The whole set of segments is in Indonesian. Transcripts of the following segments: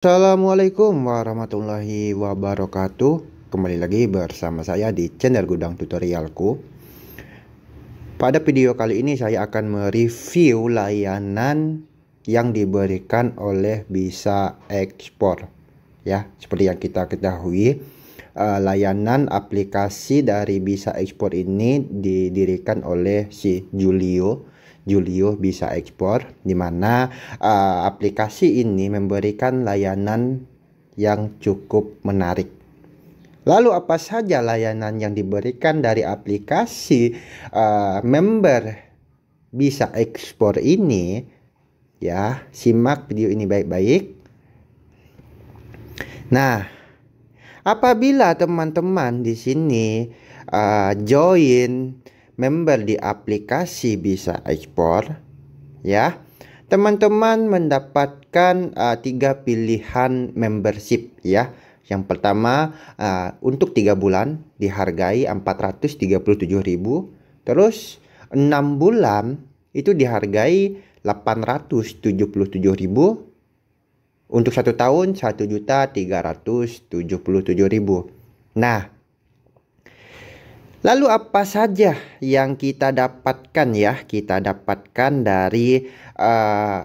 Assalamualaikum warahmatullahi wabarakatuh Kembali lagi bersama saya di channel Gudang Tutorialku Pada video kali ini saya akan mereview layanan yang diberikan oleh Bisa Ekspor Ya, seperti yang kita ketahui eh, Layanan aplikasi dari Bisa Ekspor ini didirikan oleh si Julio Julio bisa ekspor di mana uh, aplikasi ini memberikan layanan yang cukup menarik. Lalu apa saja layanan yang diberikan dari aplikasi uh, member bisa ekspor ini? Ya, simak video ini baik-baik. Nah, apabila teman-teman di sini uh, join member di aplikasi bisa ekspor ya teman-teman mendapatkan uh, tiga pilihan membership ya yang pertama uh, untuk tiga bulan dihargai 437.000 terus enam bulan itu dihargai 877.000 untuk satu tahun 1.377.000 nah Lalu apa saja yang kita dapatkan ya? Kita dapatkan dari uh,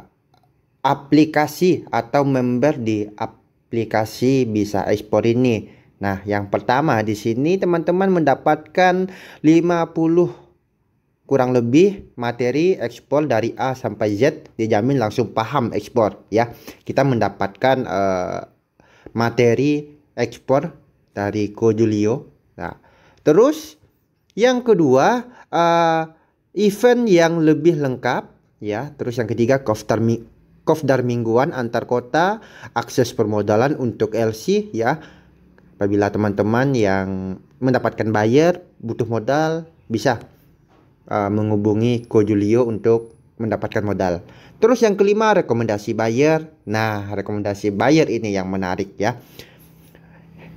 aplikasi atau member di aplikasi bisa ekspor ini. Nah, yang pertama di sini teman-teman mendapatkan 50 kurang lebih materi ekspor dari A sampai Z dijamin langsung paham ekspor ya. Kita mendapatkan uh, materi ekspor dari Kojulio. Nah, terus yang kedua, uh, event yang lebih lengkap ya. Terus yang ketiga, koftar mi kofdar mingguan antar kota, akses permodalan untuk LC ya. Apabila teman-teman yang mendapatkan buyer butuh modal bisa uh, menghubungi Ko Julio untuk mendapatkan modal. Terus yang kelima rekomendasi buyer. Nah, rekomendasi buyer ini yang menarik ya.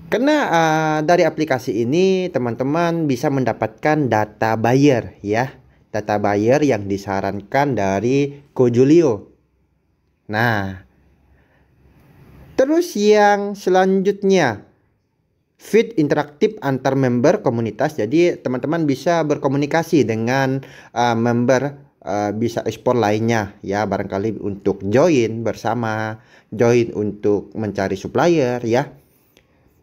Karena uh, dari aplikasi ini teman-teman bisa mendapatkan data buyer ya, data buyer yang disarankan dari Kojulio. Nah, terus yang selanjutnya feed interaktif antar member komunitas. Jadi teman-teman bisa berkomunikasi dengan uh, member Uh, bisa ekspor lainnya ya barangkali untuk join bersama join untuk mencari supplier ya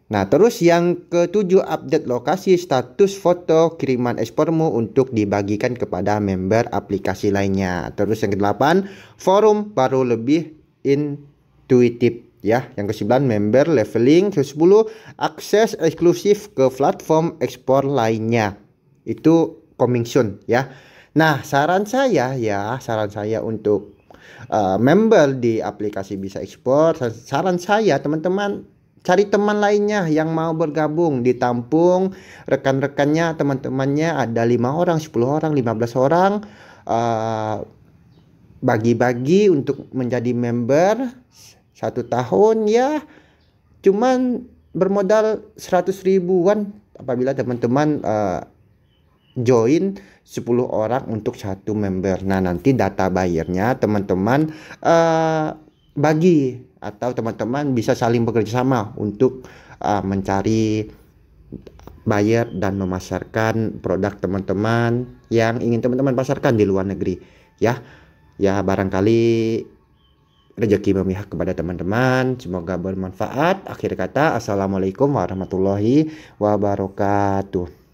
Nah, terus yang ketujuh update lokasi status foto kiriman ekspormu untuk dibagikan kepada member aplikasi lainnya. Terus yang kedelapan, forum baru lebih intuitif ya. Yang kesembilan, member leveling. ke sepuluh akses eksklusif ke platform ekspor lainnya. Itu coming soon ya. Nah, saran saya ya, saran saya untuk uh, member di aplikasi bisa ekspor, saran saya teman-teman cari teman lainnya yang mau bergabung ditampung rekan-rekannya teman-temannya ada lima orang 10 orang 15 orang bagi eh, bagi-bagi untuk menjadi member satu tahun ya cuman bermodal 100 ribuan apabila teman-teman uh, join 10 orang untuk satu member nah nanti data bayarnya teman-teman uh, bagi atau teman-teman bisa saling bekerja sama untuk uh, mencari buyer dan memasarkan produk teman-teman yang ingin teman-teman pasarkan di luar negeri ya ya barangkali rezeki memihak kepada teman-teman semoga bermanfaat akhir kata assalamualaikum warahmatullahi wabarakatuh